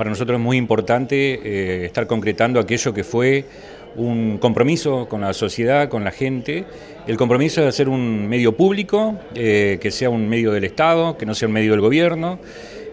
Para nosotros es muy importante eh, estar concretando aquello que fue un compromiso con la sociedad, con la gente, el compromiso de hacer un medio público, eh, que sea un medio del Estado, que no sea un medio del gobierno.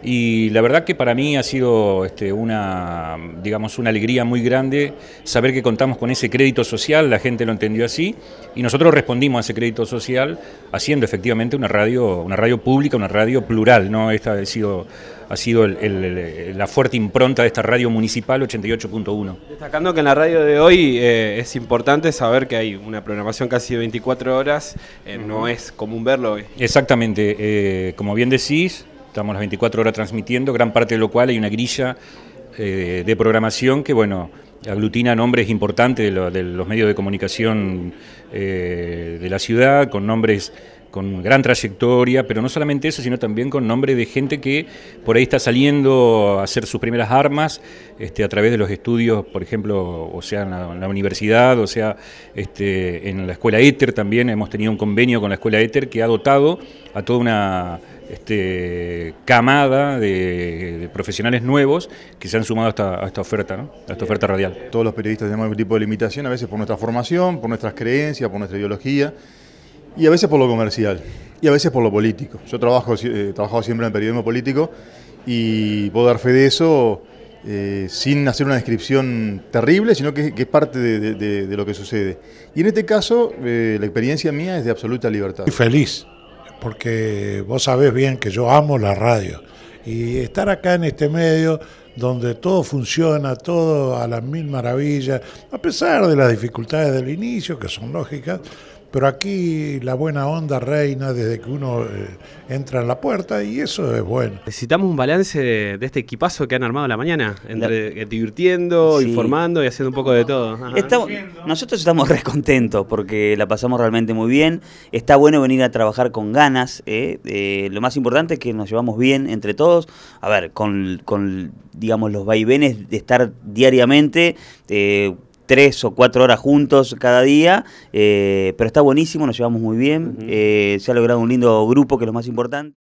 Y la verdad que para mí ha sido este, una, digamos, una alegría muy grande saber que contamos con ese crédito social, la gente lo entendió así, y nosotros respondimos a ese crédito social haciendo efectivamente una radio, una radio pública, una radio plural, ¿no? Esta ha sido ha sido la fuerte impronta de esta radio municipal 88.1. Destacando que en la radio de hoy eh, es importante saber que hay una programación casi de 24 horas, eh, no es común verlo hoy. Exactamente, eh, como bien decís, estamos las 24 horas transmitiendo, gran parte de lo cual hay una grilla de programación que, bueno, aglutina nombres importantes de, de los medios de comunicación de la ciudad, con nombres con gran trayectoria, pero no solamente eso, sino también con nombre de gente que por ahí está saliendo a hacer sus primeras armas este, a través de los estudios, por ejemplo, o sea, en la, universidad, o sea, este, en la escuela Éter también hemos tenido un convenio con la escuela Éter que ha dotado a toda una este, camada de, profesionales nuevos que se han sumado a esta, oferta, a esta oferta radial. Todos los periodistas tenemos algún tipo de limitación, a veces por nuestra formación, por nuestras creencias, por nuestra ideología y a veces por lo comercial y a veces por lo político. Yo trabajo, he eh, trabajado siempre en el periodismo político y puedo dar fe de eso eh, sin hacer una descripción terrible, sino que, es parte de, lo que sucede. Y en este caso, eh, la experiencia mía es de absoluta libertad. Estoy feliz, porque vos sabés bien que yo amo la radio. Y estar acá en este medio donde todo funciona, todo a las mil maravillas, a pesar de las dificultades del inicio, que son lógicas, pero aquí la buena onda reina desde que uno eh, entra en la puerta y eso es bueno. Necesitamos un balance de, este equipazo que han armado la mañana, entre eh, divirtiendo, informando y haciendo un poco de todo. nosotros estamos recontentos porque la pasamos realmente muy bien. Está bueno venir a trabajar con ganas. Eh, lo más importante es que nos llevamos bien entre todos. A ver, con, digamos, los vaivenes de estar diariamente tres o cuatro horas juntos cada día, eh, pero está buenísimo, nos llevamos muy bien, eh, se ha logrado un lindo grupo que es lo más importante.